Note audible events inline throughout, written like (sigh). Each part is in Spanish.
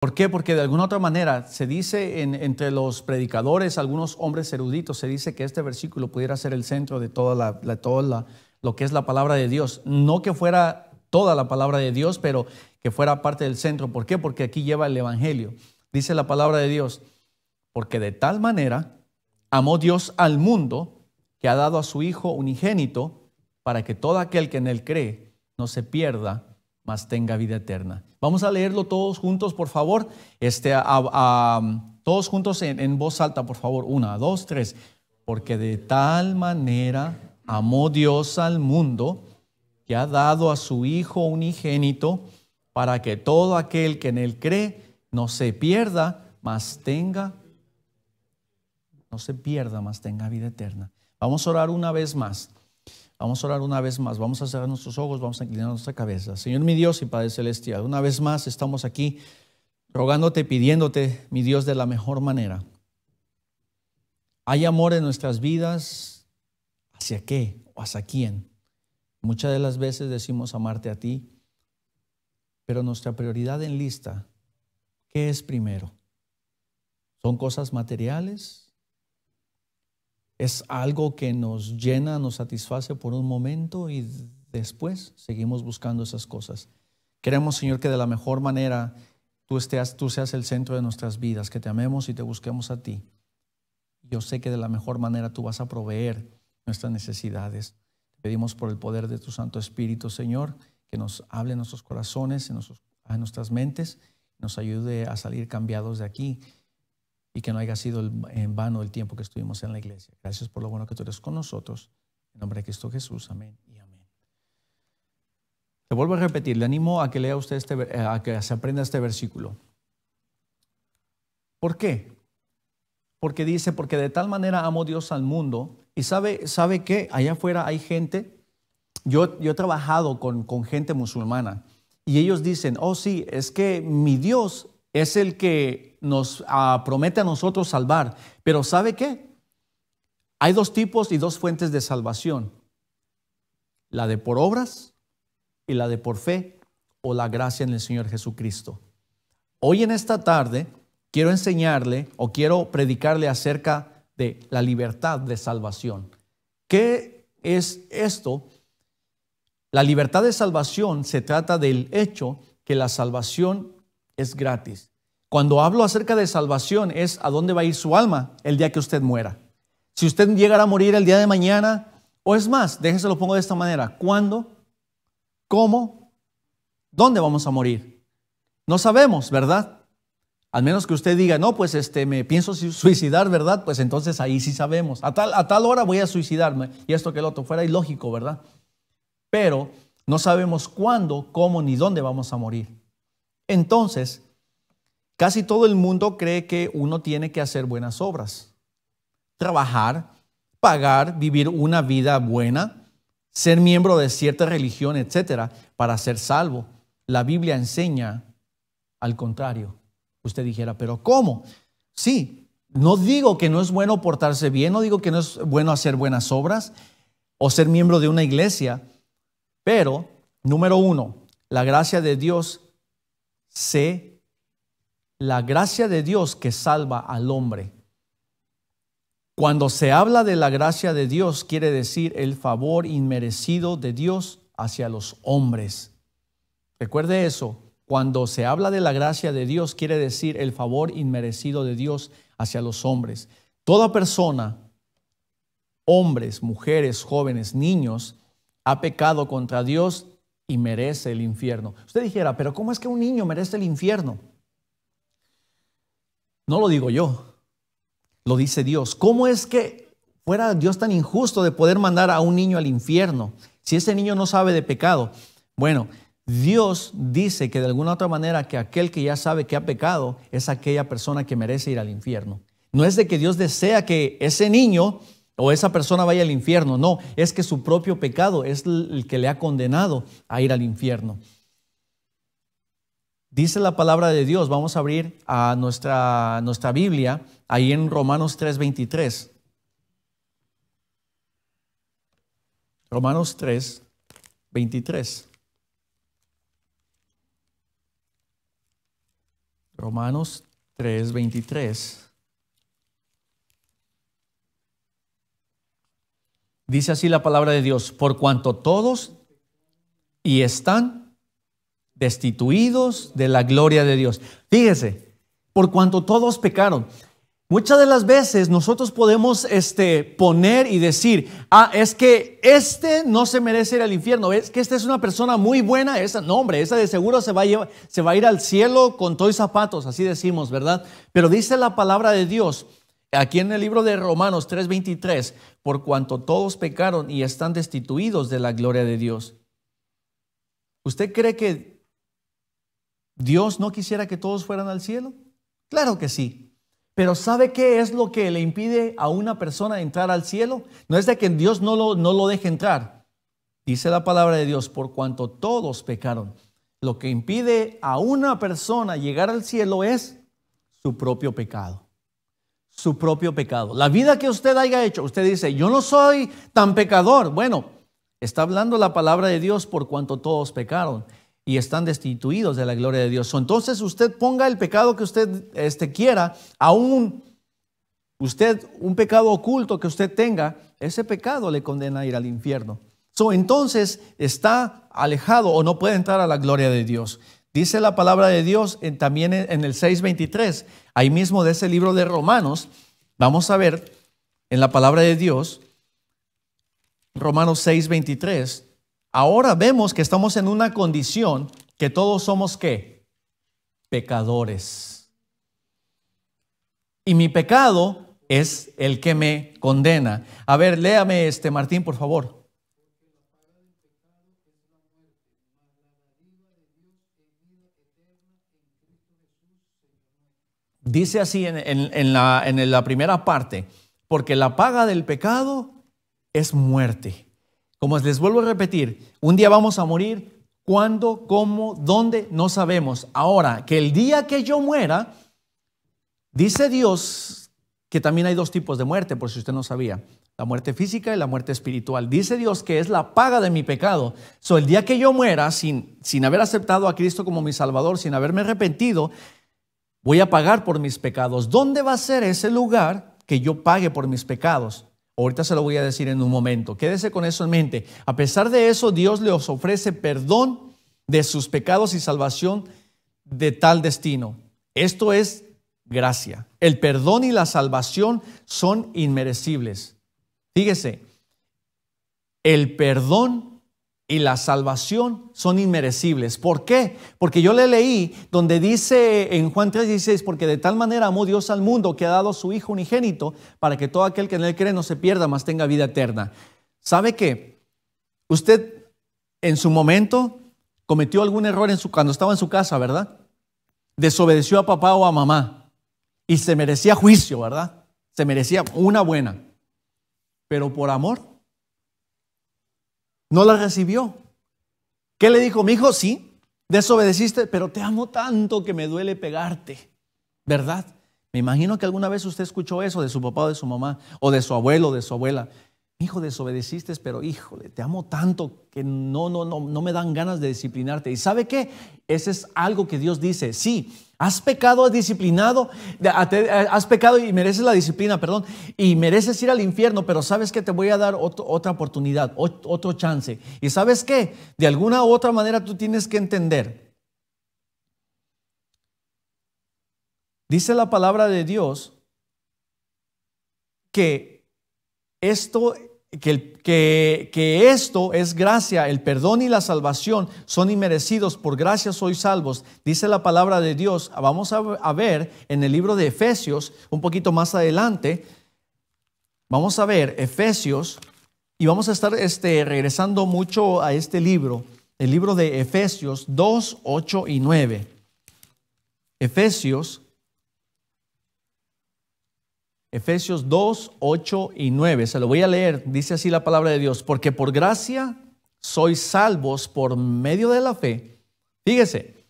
¿Por qué? Porque de alguna otra manera se dice entre los predicadores, algunos hombres eruditos, se dice que este versículo pudiera ser el centro de toda la, toda lo que es la palabra de Dios. No que fuera toda la palabra de Dios, pero que fuera parte del centro. ¿Por qué? Porque aquí lleva el Evangelio. Dice la palabra de Dios, porque de tal manera amó Dios al mundo que ha dado a su Hijo unigénito para que todo aquel que en él cree no se pierda, más tenga vida eterna. Vamos a leerlo todos juntos, por favor. Este, a, um, todos juntos en, voz alta, por favor. Una, dos, tres. Porque de tal manera amó Dios al mundo que ha dado a su Hijo unigénito para que todo aquel que en él cree no se pierda, más tenga, no se pierda, mas tenga vida eterna. Vamos a orar una vez más. Vamos a orar una vez más, vamos a cerrar nuestros ojos, vamos a inclinar nuestra cabeza. Señor mi Dios y Padre Celestial, una vez más estamos aquí rogándote, pidiéndote, mi Dios, de la mejor manera. Hay amor en nuestras vidas, ¿hacia qué o hacia quién? Muchas de las veces decimos amarte a ti, pero nuestra prioridad en lista, ¿qué es primero? ¿Son cosas materiales? es algo que nos llena, nos satisface por un momento y después seguimos buscando esas cosas. Queremos, Señor, que de la mejor manera tú, estés, tú seas el centro de nuestras vidas, que te amemos y te busquemos a ti. Yo sé que de la mejor manera tú vas a proveer nuestras necesidades. Te pedimos por el poder de tu Santo Espíritu, Señor, que nos hable en nuestros corazones, en, en nuestras mentes, nos ayude a salir cambiados de aquí y que no haya sido en vano el tiempo que estuvimos en la iglesia. Gracias por lo bueno que tú eres con nosotros. En nombre de Cristo Jesús. Amén y amén. Te vuelvo a repetir, le animo a que lea usted este, eh, a que se aprenda este versículo. ¿Por qué? Porque dice, porque de tal manera amó Dios al mundo. Y sabe, sabe que allá afuera hay gente. Yo, yo he trabajado con, con gente musulmana y ellos dicen, oh sí, es que mi Dios es el que nos ah, promete a nosotros salvar. Pero ¿sabe qué? Hay dos tipos y dos fuentes de salvación. La de por obras y la de por fe o la gracia en el Señor Jesucristo. Hoy en esta tarde quiero enseñarle o quiero predicarle acerca de la libertad de salvación. ¿Qué es esto? La libertad de salvación se trata del hecho que la salvación es gratis. Cuando hablo acerca de salvación es a dónde va a ir su alma el día que usted muera. Si usted llegara a morir el día de mañana, o es más, déjese lo pongo de esta manera, ¿cuándo? ¿Cómo? ¿Dónde vamos a morir? No sabemos, ¿verdad? Al menos que usted diga, no, pues este, me pienso suicidar, ¿verdad? Pues entonces ahí sí sabemos. A tal, a tal hora voy a suicidarme y esto que el otro fuera ilógico, ¿verdad? Pero no sabemos cuándo, cómo ni dónde vamos a morir. Entonces, Casi todo el mundo cree que uno tiene que hacer buenas obras, trabajar, pagar, vivir una vida buena, ser miembro de cierta religión, etcétera, para ser salvo. La Biblia enseña al contrario. Usted dijera, pero ¿cómo? Sí, no digo que no es bueno portarse bien, no digo que no es bueno hacer buenas obras o ser miembro de una iglesia, pero, número uno, la gracia de Dios se la gracia de Dios que salva al hombre. Cuando se habla de la gracia de Dios, quiere decir el favor inmerecido de Dios hacia los hombres. Recuerde eso. Cuando se habla de la gracia de Dios, quiere decir el favor inmerecido de Dios hacia los hombres. Toda persona, hombres, mujeres, jóvenes, niños, ha pecado contra Dios y merece el infierno. Usted dijera, pero ¿cómo es que un niño merece el infierno? No lo digo yo, lo dice Dios. ¿Cómo es que fuera Dios tan injusto de poder mandar a un niño al infierno si ese niño no sabe de pecado? Bueno, Dios dice que de alguna otra manera que aquel que ya sabe que ha pecado es aquella persona que merece ir al infierno. No es de que Dios desea que ese niño o esa persona vaya al infierno, no, es que su propio pecado es el que le ha condenado a ir al infierno. Dice la palabra de Dios, vamos a abrir a nuestra, nuestra Biblia ahí en Romanos 3:23. Romanos 3, 23. Romanos 3, 23. Dice así la palabra de Dios, por cuanto todos y están destituidos de la gloria de Dios. Fíjese, por cuanto todos pecaron. Muchas de las veces nosotros podemos este, poner y decir, ah, es que este no se merece ir al infierno, es que esta es una persona muy buena, esa, no hombre, esa de seguro se va, a se va a ir al cielo con todos zapatos, así decimos, ¿verdad? Pero dice la palabra de Dios, aquí en el libro de Romanos 3:23, por cuanto todos pecaron y están destituidos de la gloria de Dios. ¿Usted cree que ¿Dios no quisiera que todos fueran al cielo? Claro que sí. Pero ¿sabe qué es lo que le impide a una persona entrar al cielo? No es de que Dios no lo, no lo deje entrar. Dice la palabra de Dios, por cuanto todos pecaron. Lo que impide a una persona llegar al cielo es su propio pecado. Su propio pecado. La vida que usted haya hecho, usted dice, yo no soy tan pecador. Bueno, está hablando la palabra de Dios por cuanto todos pecaron y están destituidos de la gloria de Dios. Entonces usted ponga el pecado que usted este, quiera, aún usted un pecado oculto que usted tenga, ese pecado le condena a ir al infierno. So, entonces está alejado o no puede entrar a la gloria de Dios. Dice la palabra de Dios en, también en el 6.23, ahí mismo de ese libro de Romanos, vamos a ver en la palabra de Dios, Romanos 6.23, Ahora vemos que estamos en una condición que todos somos qué? Pecadores. Y mi pecado es el que me condena. A ver, léame este Martín, por favor. Dice así en, en la primera parte, porque la paga del pecado es muerte. Como les vuelvo a repetir, un día vamos a morir. ¿Cuándo? ¿Cómo? ¿Dónde? No sabemos. Ahora, que el día que yo muera, dice Dios que también hay dos tipos de muerte, por si usted no sabía. La muerte física y la muerte espiritual. Dice Dios que es la paga de mi pecado. So, el día que yo muera, sin, sin haber aceptado a Cristo como mi Salvador, sin haberme arrepentido, voy a pagar por mis pecados. ¿Dónde va a ser ese lugar que yo pague por mis pecados? Ahorita se lo voy a decir en un momento. Quédese con eso en mente. A pesar de eso, Dios le ofrece perdón de sus pecados y salvación de tal destino. Esto es gracia. El perdón y la salvación son inmerecibles. Fíjese, el perdón y la salvación son inmerecibles. ¿Por qué? Porque yo le leí donde dice en Juan 3:16, porque de tal manera amó Dios al mundo que ha dado su Hijo unigénito para que todo aquel que en él cree no se pierda, mas tenga vida eterna. ¿Sabe qué? Usted en su momento cometió algún error en su, cuando estaba en su casa, ¿verdad? Desobedeció a papá o a mamá y se merecía juicio, ¿verdad? Se merecía una buena. Pero por amor no la recibió. ¿Qué le dijo? Mi hijo, sí, desobedeciste, pero te amo tanto que me duele pegarte, ¿verdad? Me imagino que alguna vez usted escuchó eso de su papá o de su mamá, o de su abuelo o de su abuela hijo, desobedeciste, pero híjole, te amo tanto que no, no, no, no me dan ganas de disciplinarte. ¿Y sabe qué? Ese es algo que Dios dice. Sí, has pecado, has disciplinado, eh, has pecado y mereces la disciplina, perdón, y mereces ir al infierno, pero sabes que te voy a dar otra oportunidad, otro chance. ¿Y sabes qué? De alguna u otra manera tú tienes que entender. Dice la palabra de Dios que esto, que, que esto es gracia, el perdón y la salvación son inmerecidos, por gracia sois salvos, dice la palabra de Dios. Vamos a ver en el libro de Efesios, un poquito más adelante, vamos a ver Efesios y vamos a estar este, regresando mucho a este libro, el libro de Efesios 2, 8 y 9. Efesios Efesios 2, 8 y 9. Se lo voy a leer. Dice así la palabra de Dios. Porque por gracia sois salvos por medio de la fe. Fíjese,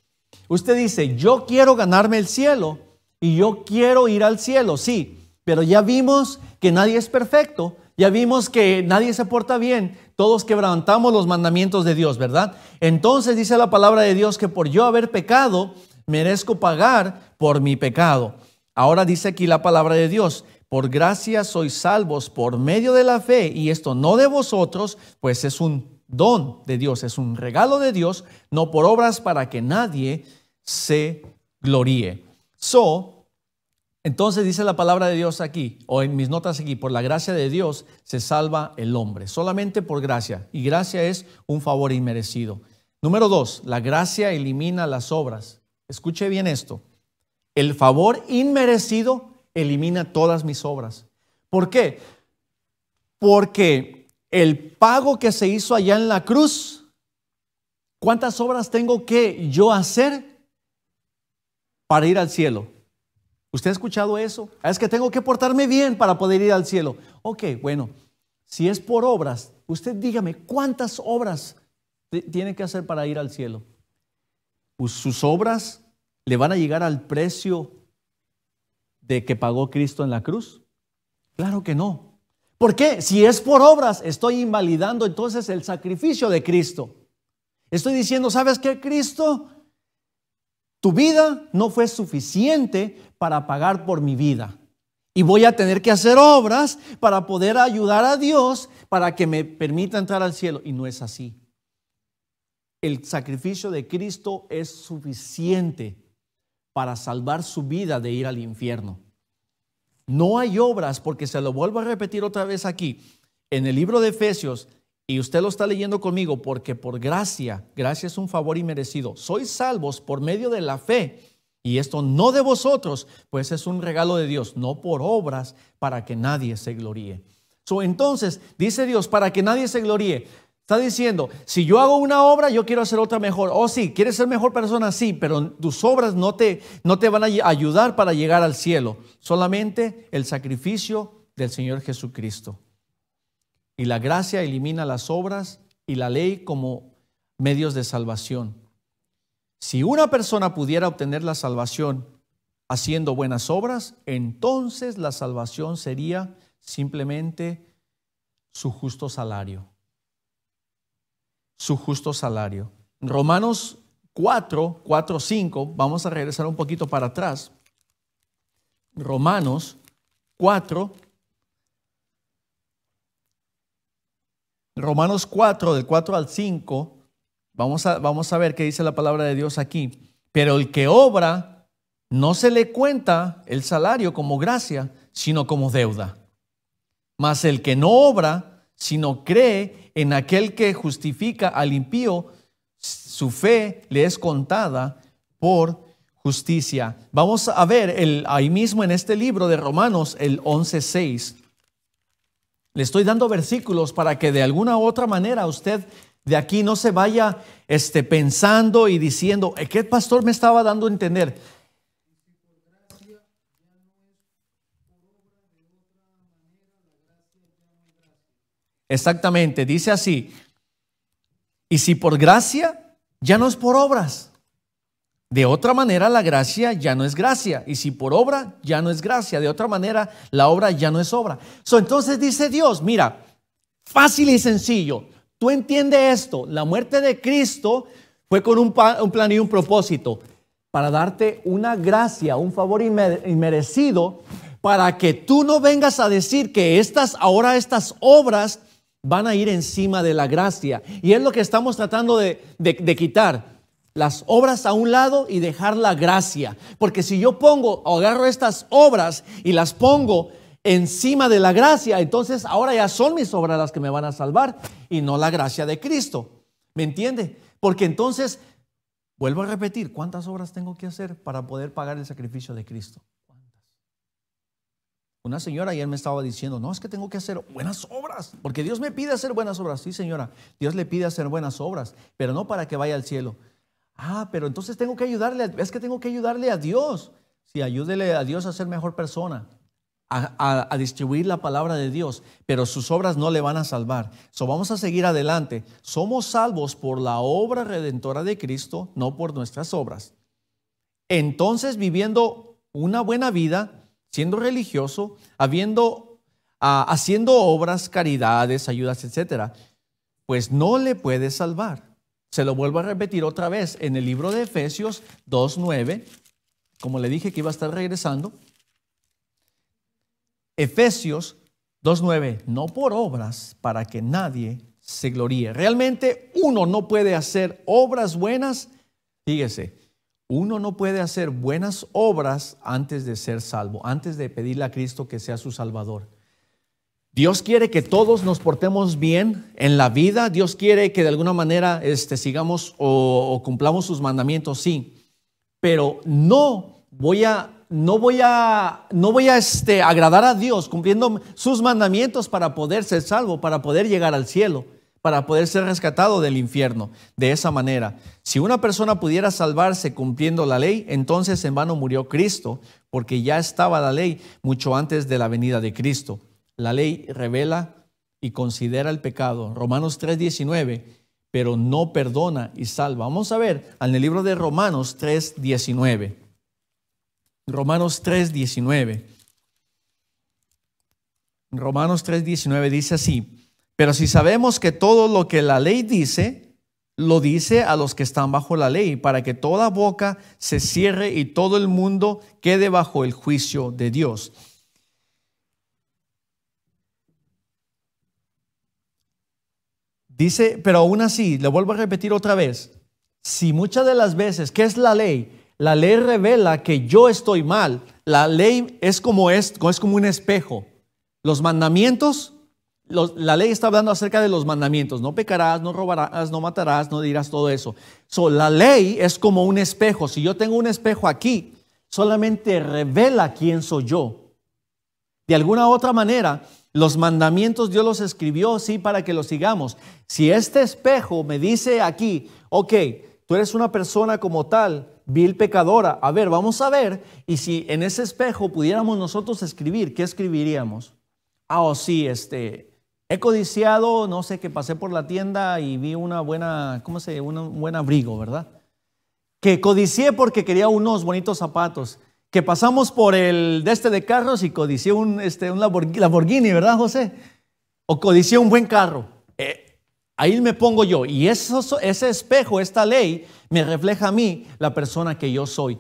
usted dice, yo quiero ganarme el cielo y yo quiero ir al cielo, sí, pero ya vimos que nadie es perfecto, ya vimos que nadie se porta bien, todos quebrantamos los mandamientos de Dios, ¿verdad? Entonces dice la palabra de Dios que por yo haber pecado, merezco pagar por mi pecado. Ahora dice aquí la palabra de Dios, por gracia sois salvos por medio de la fe, y esto no de vosotros, pues es un don de Dios, es un regalo de Dios, no por obras para que nadie se gloríe. So, entonces dice la palabra de Dios aquí, o en mis notas aquí, por la gracia de Dios se salva el hombre, solamente por gracia, y gracia es un favor inmerecido. Número dos, la gracia elimina las obras. Escuche bien esto el favor inmerecido elimina todas mis obras. ¿Por qué? Porque el pago que se hizo allá en la cruz, ¿cuántas obras tengo que yo hacer para ir al cielo? ¿Usted ha escuchado eso? Ah, es que tengo que portarme bien para poder ir al cielo. Ok, bueno, si es por obras, usted dígame, ¿cuántas obras tiene que hacer para ir al cielo? Pues sus obras le van a llegar al precio de que pagó Cristo en la cruz? Claro que no. ¿Por qué? Si es por obras, estoy invalidando entonces el sacrificio de Cristo. Estoy diciendo, ¿sabes qué, Cristo? Tu vida no fue suficiente para pagar por mi vida. Y voy a tener que hacer obras para poder ayudar a Dios para que me permita entrar al cielo. Y no es así. El sacrificio de Cristo es suficiente para salvar su vida de ir al infierno. No hay obras, porque se lo vuelvo a repetir otra vez aquí, en el libro de Efesios, y usted lo está leyendo conmigo, porque por gracia, gracia es un favor inmerecido, sois salvos por medio de la fe, y esto no de vosotros, pues es un regalo de Dios, no por obras, para que nadie se gloríe. So, entonces, dice Dios, para que nadie se gloríe, Está diciendo, si yo hago una obra, yo quiero hacer otra mejor. Oh, sí, quieres ser mejor persona, sí, pero tus obras no te, no te van a ayudar para llegar al cielo. Solamente el sacrificio del Señor Jesucristo. Y la gracia elimina las obras y la ley como medios de salvación. Si una persona pudiera obtener la salvación haciendo buenas obras, entonces la salvación sería simplemente su justo salario su justo salario. Romanos 4, 4, 5, vamos a regresar un poquito para atrás. Romanos 4, Romanos 4, del 4 al 5, vamos a, vamos a ver qué dice la palabra de Dios aquí. Pero el que obra no se le cuenta el salario como gracia, sino como deuda. Mas el que no obra sino cree en aquel que justifica al impío, su fe le es contada por justicia. Vamos a ver ahí mismo en este libro de Romanos, el 11.6. Le estoy dando versículos para que de alguna u otra manera usted de aquí no se vaya este, pensando y diciendo, eh, ¿qué pastor me estaba dando a entender? Exactamente, dice así. Y si por gracia, ya no es por obras. De otra manera, la gracia ya no es gracia. Y si por obra, ya no es gracia. De otra manera, la obra ya no es obra. So, entonces dice Dios, mira, fácil y sencillo. Tú entiendes esto. La muerte de Cristo fue con un, un plan y un propósito. Para darte una gracia, un favor inmerecido, para que tú no vengas a decir que estas, ahora estas obras van a ir encima de la gracia. Y es lo que estamos tratando de, quitar. Las obras a un lado y dejar la gracia. Porque si yo pongo, agarro estas obras y las pongo encima de la gracia, entonces ahora ya son mis obras las que me van a salvar y no la gracia de Cristo. ¿Me entiende? Porque entonces, vuelvo a repetir, ¿cuántas obras tengo que hacer para poder pagar el sacrificio de Cristo? Una señora ayer me estaba diciendo, no, es que tengo que hacer buenas obras, porque Dios me pide hacer buenas obras. Sí, señora, Dios le pide hacer buenas obras, pero no para que vaya al cielo. Ah, pero entonces tengo que ayudarle, es que tengo que ayudarle a Dios. si ayúdele a Dios a ser mejor persona, a, distribuir la palabra de Dios, pero sus obras no le van a salvar. So vamos a seguir adelante. Somos salvos por la obra redentora de Cristo, no por nuestras obras. Entonces, viviendo una buena vida, siendo religioso, habiendo, ah, haciendo obras, caridades, ayudas, etc., pues no le puede salvar. Se lo vuelvo a repetir otra vez en el libro de Efesios 2.9, como le dije que iba a estar regresando. Efesios 2.9, no por obras para que nadie se gloríe. Realmente uno no puede hacer obras buenas, fíjese, uno no puede hacer buenas obras antes de ser salvo, antes de pedirle a Cristo que sea su Salvador. Dios quiere que todos nos portemos bien en la vida. Dios quiere que de alguna manera este, sigamos o, cumplamos sus mandamientos, sí. Pero no voy a, no voy a, no voy a este, agradar a Dios cumpliendo sus mandamientos para poder ser salvo, para poder llegar al cielo para poder ser rescatado del infierno. De esa manera, si una persona pudiera salvarse cumpliendo la ley, entonces en vano murió Cristo, porque ya estaba la ley mucho antes de la venida de Cristo. La ley revela y considera el pecado. Romanos 3:19, pero no perdona y salva. Vamos a ver en el libro de Romanos 3:19. Romanos 3:19. Romanos 3:19 dice así, pero si sabemos que todo lo que la ley dice, lo dice a los que están bajo la ley, para que toda boca se cierre y todo el mundo quede bajo el juicio de Dios. Dice, pero aún así, le vuelvo a repetir otra vez, si muchas de las veces, ¿qué es la ley? La ley revela que yo estoy mal. La ley es como, es, es como un espejo. Los mandamientos la ley está hablando acerca de los mandamientos. No pecarás, no robarás, no matarás, no dirás todo eso. So, la ley es como un espejo. Si yo tengo un espejo aquí, solamente revela quién soy yo. De alguna u otra manera, los mandamientos Dios los escribió, sí, para que los sigamos. Si este espejo me dice aquí, ok, tú eres una persona como tal, vil pecadora, a ver, vamos a ver, y si en ese espejo pudiéramos nosotros escribir, ¿qué escribiríamos? Ah, o oh, sí, este, He codiciado, no sé, que pasé por la tienda y vi una buena, ¿cómo se llama? Un buen abrigo, ¿verdad? Que codicié porque quería unos bonitos zapatos. Que pasamos por el de este de carros y codicié un, este, Lamborghini, ¿verdad, José? O codicié un buen carro. Eh, ahí me pongo yo. Y eso, ese espejo, esta ley, me refleja a mí la persona que yo soy.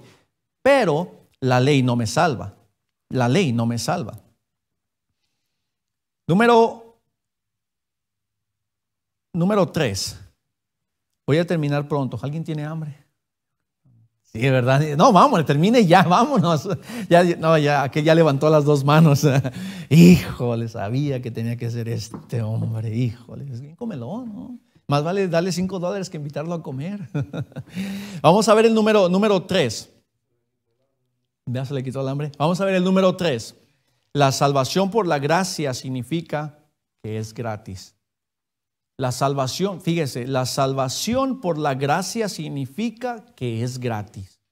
Pero la ley no me salva. La ley no me salva. Número Número tres. Voy a terminar pronto. ¿Alguien tiene hambre? Sí, verdad. No, vamos, termine ya, (laughs) vámonos. Ya, no, ya, aquel ya levantó las dos manos. (laughs) híjole, sabía que tenía que ser este hombre, híjole. cómelo, ¿no? Más vale darle cinco dólares que invitarlo a comer. (laughs) Vamos a ver el número, número tres. Ya se le quitó el hambre. Vamos a ver el número tres. La salvación por la gracia significa que es gratis. La salvación, fíjese, la salvación por la gracia significa que es gratis.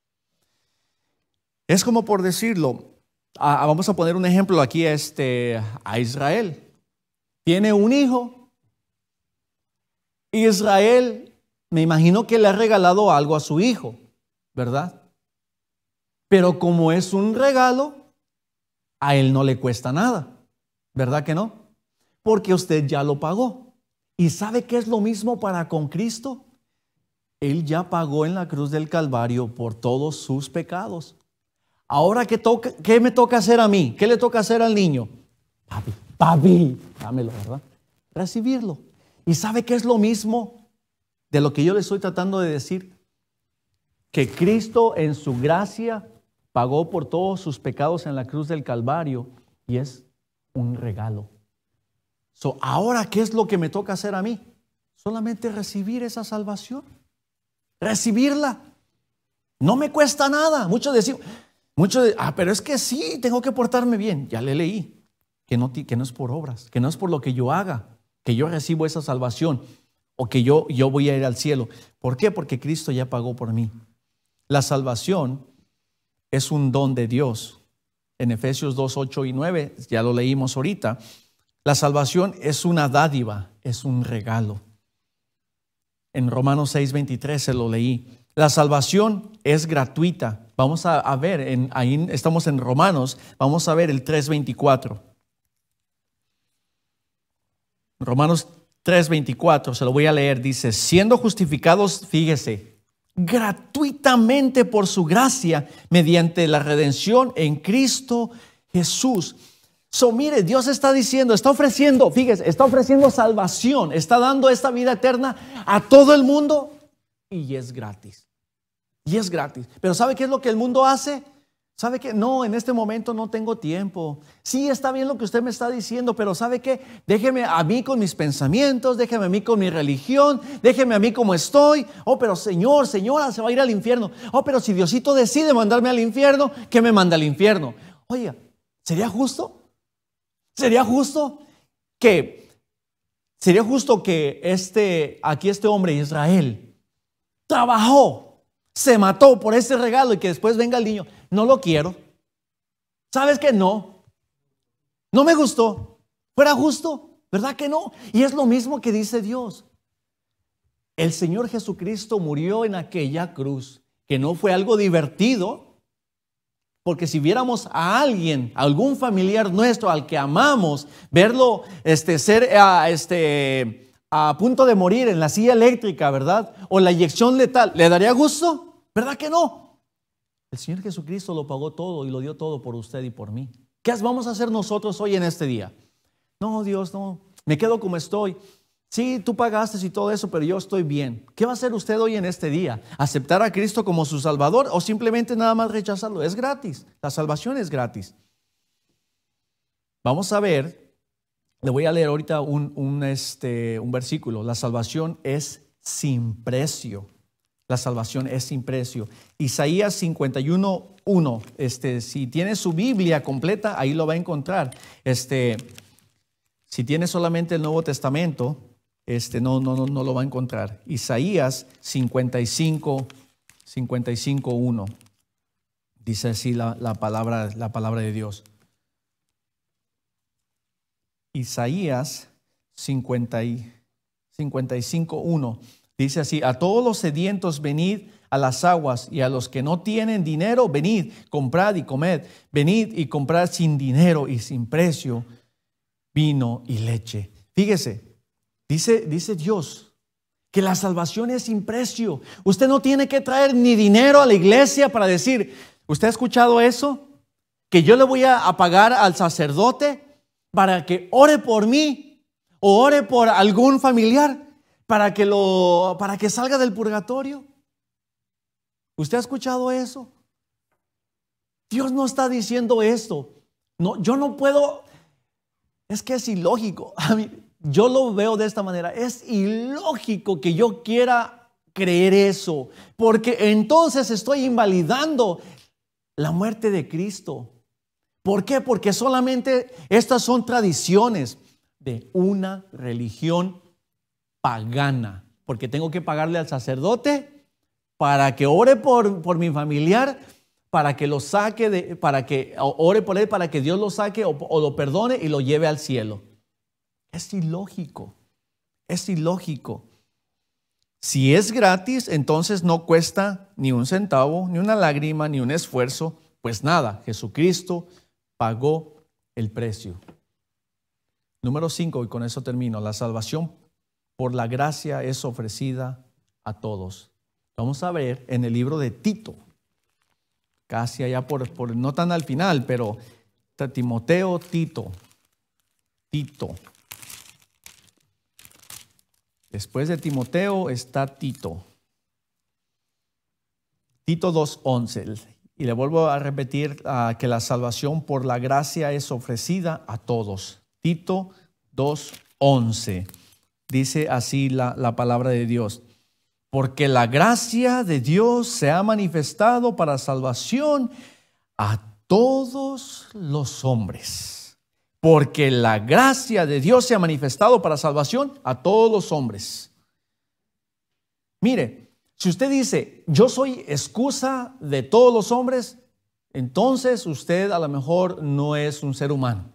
Es como por decirlo, ah, ah, vamos a poner un ejemplo aquí este, a Israel. Tiene un hijo. y Israel, me imagino que le ha regalado algo a su hijo, ¿verdad? Pero como es un regalo, a él no le cuesta nada, ¿verdad que no? Porque usted ya lo pagó. ¿Y sabe qué es lo mismo para con Cristo? Él ya pagó en la cruz del Calvario por todos sus pecados. Ahora, ¿qué, me toca hacer a mí? ¿Qué le toca hacer al niño? Papi, papi, dámelo, ¿verdad? Recibirlo. ¿Y sabe qué es lo mismo de lo que yo le estoy tratando de decir? Que Cristo en su gracia pagó por todos sus pecados en la cruz del Calvario y es un regalo ahora, ¿qué es lo que me toca hacer a mí? Solamente recibir esa salvación. Recibirla. No me cuesta nada. Muchos decimos, muchos ah, pero es que sí, tengo que portarme bien. Ya le leí. Que no, que no es por obras, que no es por lo que yo haga, que yo recibo esa salvación o que yo, yo voy a ir al cielo. ¿Por qué? Porque Cristo ya pagó por mí. La salvación es un don de Dios. En Efesios 2, 8 y 9, ya lo leímos ahorita, la salvación es una dádiva, es un regalo. En Romanos 6:23 se lo leí. La salvación es gratuita. Vamos a, ver, ahí estamos en Romanos, vamos a ver el 3:24. Romanos 3:24, se lo voy a leer, dice, siendo justificados, fíjese, gratuitamente por su gracia, mediante la redención en Cristo Jesús. So, mire, Dios está diciendo, está ofreciendo, fíjese, está ofreciendo salvación, está dando esta vida eterna a todo el mundo y es gratis. Y es gratis. Pero ¿sabe qué es lo que el mundo hace? ¿Sabe qué? No, en este momento no tengo tiempo. Sí, está bien lo que usted me está diciendo, pero ¿sabe qué? Déjeme a mí con mis pensamientos, déjeme a mí con mi religión, déjeme a mí como estoy. Oh, pero Señor, Señora, se va a ir al infierno. Oh, pero si Diosito decide mandarme al infierno, ¿qué me manda al infierno? Oye, ¿sería justo? ¿Sería justo que sería justo que este aquí este hombre Israel trabajó, se mató por ese regalo y que después venga el niño? No lo quiero. ¿Sabes que no? No me gustó. ¿Fuera justo? ¿Verdad que no? Y es lo mismo que dice Dios. El Señor Jesucristo murió en aquella cruz, que no fue algo divertido, porque si viéramos a alguien, algún familiar nuestro al que amamos, verlo este, ser eh, a, este, a punto de morir en la silla eléctrica, ¿verdad? O la inyección letal, ¿le daría gusto? ¿Verdad que no? El Señor Jesucristo lo pagó todo y lo dio todo por usted y por mí. ¿Qué vamos a hacer nosotros hoy en este día? No, Dios, no, me quedo como estoy. Sí, tú pagaste y todo eso, pero yo estoy bien. ¿Qué va a hacer usted hoy en este día? ¿Aceptar a Cristo como su Salvador o simplemente nada más rechazarlo? Es gratis. La salvación es gratis. Vamos a ver, le voy a leer ahorita un, este, versículo. La salvación es sin precio. La salvación es sin precio. Isaías 51, Este, si tiene su Biblia completa, ahí lo va a encontrar. Este, si tiene solamente el Nuevo Testamento, este, no, no, no, lo va a encontrar. Isaías 55, 55, 1. Dice así la, palabra, la palabra de Dios. Isaías 55, 1. Dice así, a todos los sedientos venid a las aguas y a los que no tienen dinero, venid, comprad y comed. Venid y comprad sin dinero y sin precio vino y leche. Fíjese, Dice, Dios que la salvación es sin precio. Usted no tiene que traer ni dinero a la iglesia para decir, ¿usted ha escuchado eso? Que yo le voy a pagar al sacerdote para que ore por mí o ore por algún familiar para que lo para que salga del purgatorio. ¿Usted ha escuchado eso? Dios no está diciendo esto. No, yo no puedo. Es que es ilógico. (laughs) A mí, yo lo veo de esta manera. Es ilógico que yo quiera creer eso, porque entonces estoy invalidando la muerte de Cristo. ¿Por qué? Porque solamente estas son tradiciones de una religión pagana, porque tengo que pagarle al sacerdote para que ore por, mi familiar, para que lo saque, para que ore por él, para que Dios lo saque o lo perdone y lo lleve al cielo. Es ilógico, es ilógico. Si es gratis, entonces no cuesta ni un centavo, ni una lágrima, ni un esfuerzo, pues nada, Jesucristo pagó el precio. Número cinco, y con eso termino, la salvación por la gracia es ofrecida a todos. Vamos a ver en el libro de Tito, casi allá por, por no tan al final, pero Timoteo, Tito, Tito. Después de Timoteo está Tito. Tito 2.11. Y le vuelvo a repetir ah, que la salvación por la gracia es ofrecida a todos. Tito 2.11. Dice así la palabra de Dios. Porque la gracia de Dios se ha manifestado para salvación a todos los hombres porque la gracia de Dios se ha manifestado para salvación a todos los hombres. Mire, si usted dice, yo soy excusa de todos los hombres, entonces usted a lo mejor no es un ser humano,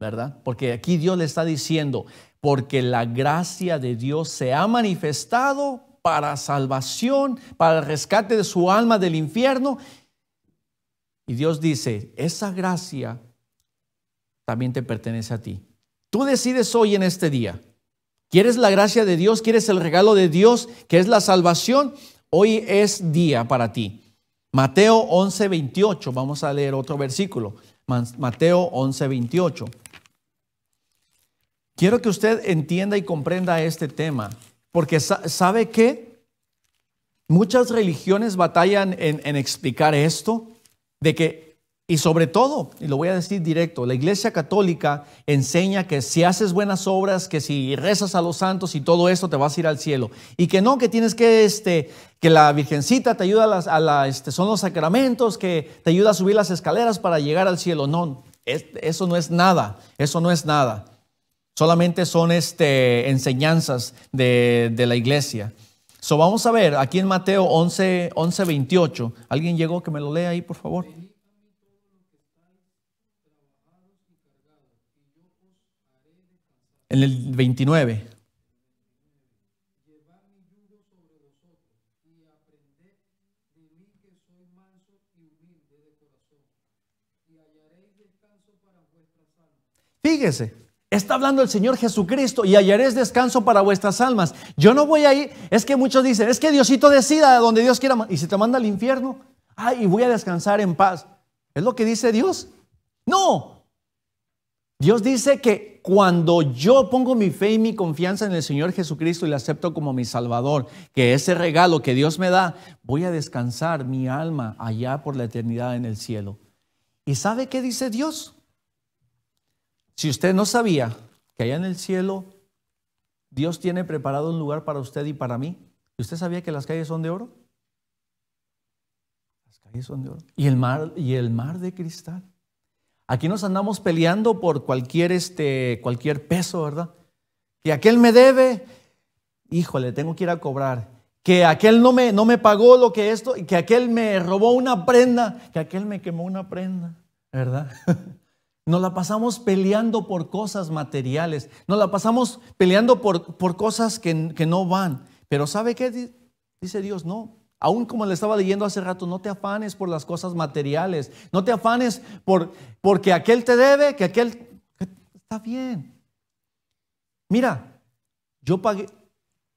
¿verdad? Porque aquí Dios le está diciendo, porque la gracia de Dios se ha manifestado para salvación, para el rescate de su alma del infierno. Y Dios dice, esa gracia también te pertenece a ti. Tú decides hoy en este día. ¿Quieres la gracia de Dios? ¿Quieres el regalo de Dios que es la salvación? Hoy es día para ti. Mateo 11, 28. Vamos a leer otro versículo. Mateo 11, 28. Quiero que usted entienda y comprenda este tema, porque sabe que muchas religiones batallan en explicar esto, de que y sobre todo, y lo voy a decir directo, la Iglesia Católica enseña que si haces buenas obras, que si rezas a los santos y todo eso, te vas a ir al cielo. Y que no, que tienes que, este, que la Virgencita te ayuda a, las, a la, este, son los sacramentos, que te ayuda a subir las escaleras para llegar al cielo. No, eso no es nada, eso no es nada. Solamente son este, enseñanzas de, la Iglesia. So, vamos a ver aquí en Mateo 11, 11, 28. ¿Alguien llegó que me lo lea ahí, por favor? en el 29. Fíjese, está hablando el Señor Jesucristo y hallaréis descanso para vuestras almas. Yo no voy a ir, es que muchos dicen, es que Diosito decida donde Dios quiera, y si te manda al infierno, ay, y voy a descansar en paz. ¿Es lo que dice Dios? No. Dios dice que cuando yo pongo mi fe y mi confianza en el Señor Jesucristo y le acepto como mi Salvador, que ese regalo que Dios me da, voy a descansar mi alma allá por la eternidad en el cielo. ¿Y sabe qué dice Dios? Si usted no sabía que allá en el cielo Dios tiene preparado un lugar para usted y para mí, ¿Y ¿usted sabía que las calles son de oro? Las calles son de oro. ¿Y el mar, y el mar de cristal? Aquí nos andamos peleando por cualquier, este, cualquier peso, ¿verdad? Que aquel me debe, híjole, tengo que ir a cobrar. Que aquel no me, no me pagó lo que esto, que aquel me robó una prenda, que aquel me quemó una prenda, ¿verdad? (laughs) Nos la pasamos peleando por cosas materiales, nos la pasamos peleando por, por cosas que, que no van. Pero ¿sabe qué? Dice Dios, no, Aún como le estaba leyendo hace rato, no te afanes por las cosas materiales, no te afanes por porque aquel te debe, que aquel está bien. Mira, yo pagué,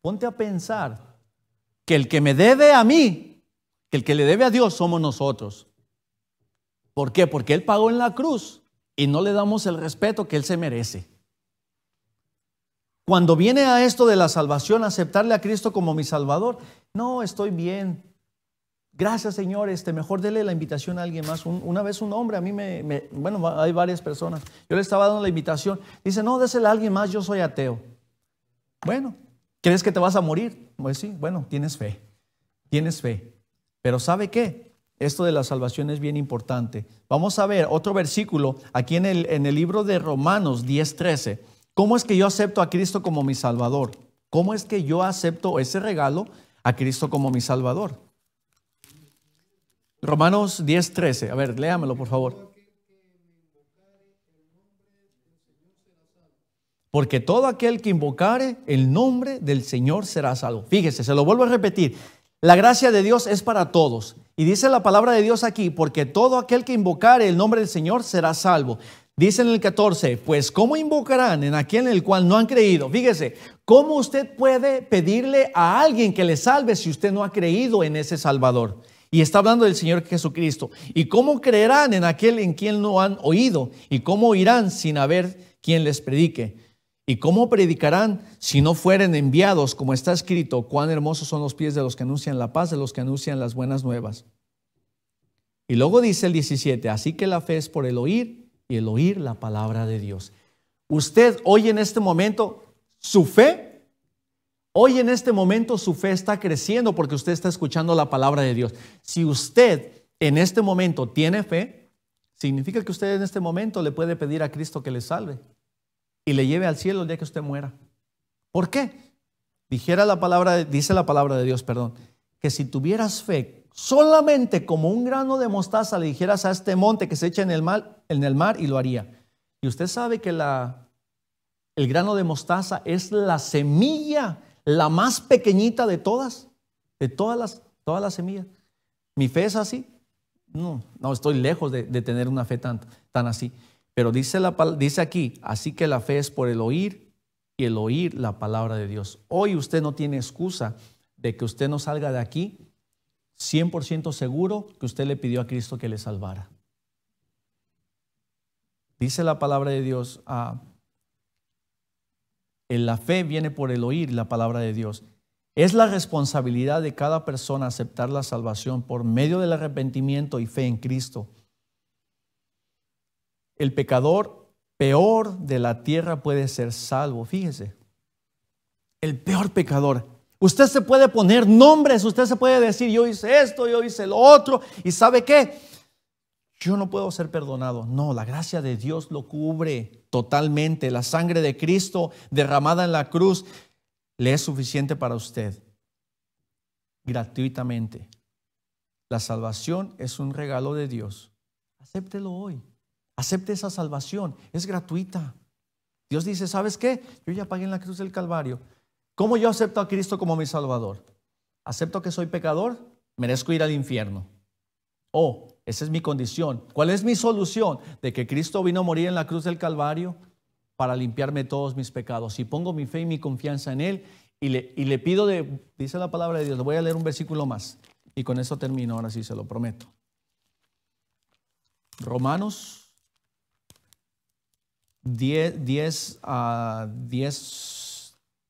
ponte a pensar que el que me debe a mí, que el que le debe a Dios somos nosotros. ¿Por qué? Porque él pagó en la cruz y no le damos el respeto que él se merece cuando viene a esto de la salvación, aceptarle a Cristo como mi Salvador, no, estoy bien. Gracias, Señor. Este, mejor déle la invitación a alguien más. una vez un hombre, a mí me, Bueno, hay varias personas. Yo le estaba dando la invitación. Dice, no, désela a alguien más, yo soy ateo. Bueno, ¿crees que te vas a morir? Pues sí, bueno, tienes fe. Tienes fe. Pero ¿sabe qué? Esto de la salvación es bien importante. Vamos a ver otro versículo aquí en el, en el libro de Romanos 10:13. ¿Cómo es que yo acepto a Cristo como mi Salvador? ¿Cómo es que yo acepto ese regalo a Cristo como mi Salvador? Romanos 10, 13. A ver, léamelo, por favor. Porque todo aquel que invocare el nombre del Señor será salvo. Fíjese, se lo vuelvo a repetir. La gracia de Dios es para todos. Y dice la palabra de Dios aquí, porque todo aquel que invocare el nombre del Señor será salvo. Dice en el 14, pues ¿cómo invocarán en aquel en el cual no han creído? Fíjese, ¿cómo usted puede pedirle a alguien que le salve si usted no ha creído en ese Salvador? Y está hablando del Señor Jesucristo. ¿Y cómo creerán en aquel en quien no han oído? ¿Y cómo oirán sin haber quien les predique? ¿Y cómo predicarán si no fueren enviados, como está escrito? Cuán hermosos son los pies de los que anuncian la paz, de los que anuncian las buenas nuevas. Y luego dice el 17, así que la fe es por el oír y el oír la palabra de Dios. Usted hoy en este momento, su fe, hoy en este momento su fe está creciendo porque usted está escuchando la palabra de Dios. Si usted en este momento tiene fe, significa que usted en este momento le puede pedir a Cristo que le salve y le lleve al cielo el día que usted muera. ¿Por qué? Dijera la palabra, dice la palabra de Dios, perdón, que si tuvieras fe solamente como un grano de mostaza le dijeras a este monte que se echa en el mar, en el mar y lo haría. Y usted sabe que la, el grano de mostaza es la semilla, la más pequeñita de todas, de todas las, todas las semillas. Mi fe es así. No, no estoy lejos de, tener una fe tan, tan así. Pero dice, la, dice aquí, así que la fe es por el oír y el oír la palabra de Dios. Hoy usted no tiene excusa de que usted no salga de aquí 100% seguro que usted le pidió a Cristo que le salvara. Dice la palabra de Dios, ah, en la fe viene por el oír la palabra de Dios. Es la responsabilidad de cada persona aceptar la salvación por medio del arrepentimiento y fe en Cristo. El pecador peor de la tierra puede ser salvo, fíjese. El peor pecador Usted se puede poner nombres, usted se puede decir, yo hice esto, yo hice lo otro, y sabe qué, yo no puedo ser perdonado. No, la gracia de Dios lo cubre totalmente. La sangre de Cristo derramada en la cruz le es suficiente para usted, gratuitamente. La salvación es un regalo de Dios. Acéptelo hoy. Acepte esa salvación. Es gratuita. Dios dice, ¿sabes qué? Yo ya pagué en la cruz del Calvario. ¿Cómo yo acepto a Cristo como mi Salvador? ¿Acepto que soy pecador? ¿Merezco ir al infierno? Oh, esa es mi condición. ¿Cuál es mi solución? De que Cristo vino a morir en la cruz del Calvario para limpiarme todos mis pecados. Y pongo mi fe y mi confianza en Él y le, pido de, dice la palabra de Dios, le voy a leer un versículo más. Y con eso termino, ahora sí se lo prometo. Romanos 10, a 10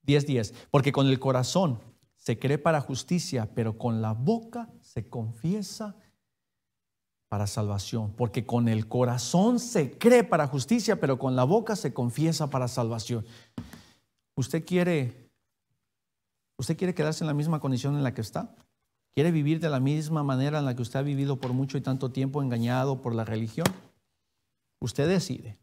10 10, Porque con el corazón se cree para justicia, pero con la boca se confiesa para salvación. Porque con el corazón se cree para justicia, pero con la boca se confiesa para salvación. ¿Usted quiere, usted quiere quedarse en la misma condición en la que está? ¿Quiere vivir de la misma manera en la que usted ha vivido por mucho y tanto tiempo engañado por la religión? Usted decide.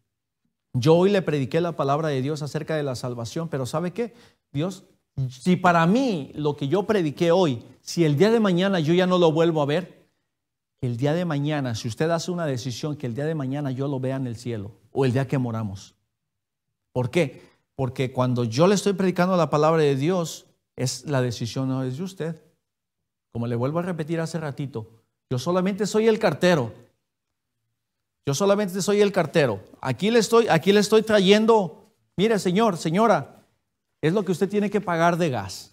Yo hoy le prediqué la palabra de Dios acerca de la salvación, pero ¿sabe qué? Dios, si para mí lo que yo prediqué hoy, si el día de mañana yo ya no lo vuelvo a ver, el día de mañana, si usted hace una decisión, que el día de mañana yo lo vea en el cielo o el día que moramos. ¿Por qué? Porque cuando yo le estoy predicando la palabra de Dios, es la decisión no es de usted. Como le vuelvo a repetir hace ratito, yo solamente soy el cartero. Yo solamente soy el cartero. Aquí le estoy, aquí le estoy trayendo. Mire, señor, señora, es lo que usted tiene que pagar de gas.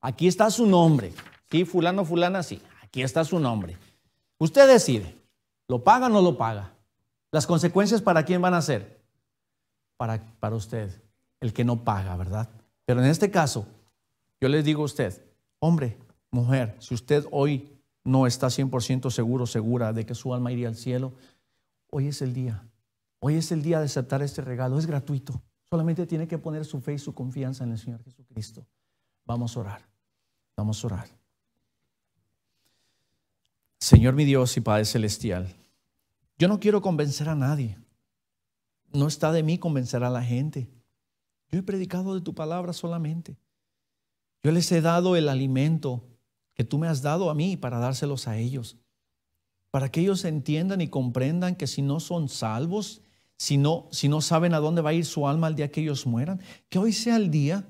Aquí está su nombre. Sí, fulano, fulana, sí. Aquí está su nombre. Usted decide. ¿Lo paga o no lo paga? Las consecuencias para quién van a ser? Para, para usted, el que no paga, ¿verdad? Pero en este caso, yo les digo a usted, hombre, mujer, si usted hoy no está 100% seguro, segura de que su alma iría al cielo, Hoy es el día. Hoy es el día de aceptar este regalo. Es gratuito. Solamente tiene que poner su fe y su confianza en el Señor Jesucristo. Vamos a orar. Vamos a orar. Señor mi Dios y Padre Celestial, yo no quiero convencer a nadie. No está de mí convencer a la gente. Yo he predicado de tu palabra solamente. Yo les he dado el alimento que tú me has dado a mí para dárselos a ellos para que ellos entiendan y comprendan que si no son salvos, si no, si no saben a dónde va a ir su alma al día que ellos mueran, que hoy sea el día.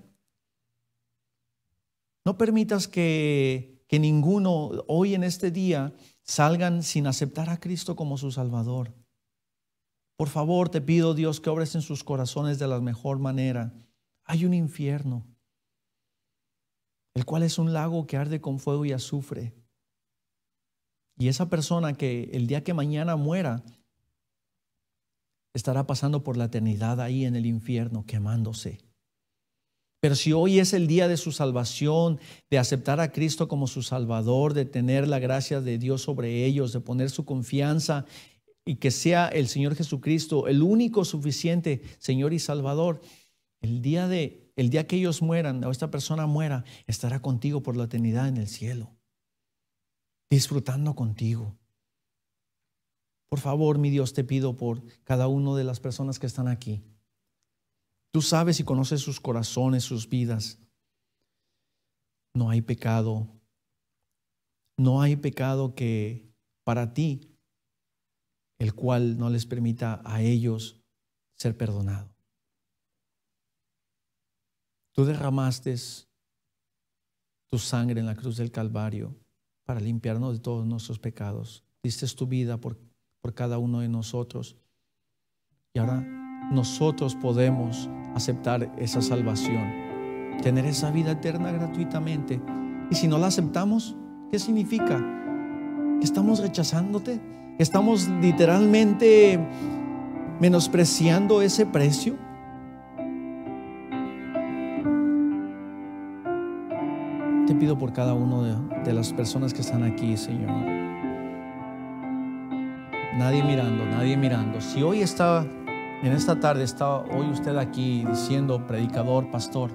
No permitas que, que ninguno hoy en este día salgan sin aceptar a Cristo como su Salvador. Por favor, te pido, Dios, que obres en sus corazones de la mejor manera. Hay un infierno, el cual es un lago que arde con fuego y azufre. Y esa persona que el día que mañana muera estará pasando por la eternidad ahí en el infierno quemándose. Pero si hoy es el día de su salvación, de aceptar a Cristo como su Salvador, de tener la gracia de Dios sobre ellos, de poner su confianza y que sea el Señor Jesucristo el único suficiente Señor y Salvador, el día, de, el día que ellos mueran o esta persona muera, estará contigo por la eternidad en el cielo disfrutando contigo. Por favor, mi Dios, te pido por cada una de las personas que están aquí. Tú sabes y conoces sus corazones, sus vidas. No hay pecado. No hay pecado que para ti, el cual no les permita a ellos ser perdonado. Tú derramaste tu sangre en la cruz del Calvario para limpiarnos de todos nuestros pecados. Diste tu vida por, por cada uno de nosotros. Y ahora nosotros podemos aceptar esa salvación, tener esa vida eterna gratuitamente. Y si no la aceptamos, ¿qué significa? estamos rechazándote? ¿Estamos literalmente menospreciando ese precio? te pido por cada uno de, las personas que están aquí, Señor. Nadie mirando, nadie mirando. Si hoy está, en esta tarde está hoy usted aquí diciendo, predicador, pastor,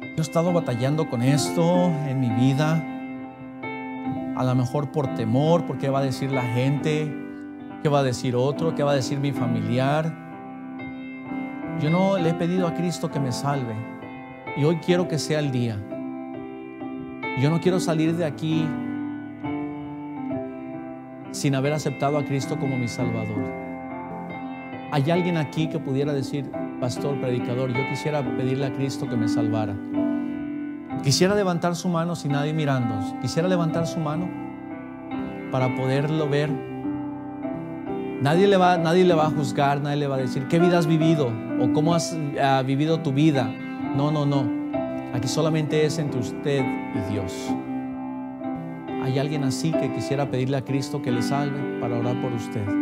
yo he estado batallando con esto en mi vida, a lo mejor por temor, porque va a decir la gente, qué va a decir otro, qué va a decir mi familiar. Yo no le he pedido a Cristo que me salve y hoy quiero que sea el día yo no quiero salir de aquí sin haber aceptado a Cristo como mi Salvador. ¿Hay alguien aquí que pudiera decir, pastor, predicador, yo quisiera pedirle a Cristo que me salvara? Quisiera levantar su mano sin nadie mirando. Quisiera levantar su mano para poderlo ver. Nadie le, va, nadie le va a juzgar, nadie le va a decir qué vida has vivido o cómo has ah, vivido tu vida. No, no, no. Aquí solamente es entre usted y Dios. ¿Hay alguien así que quisiera pedirle a Cristo que le salve para orar por usted?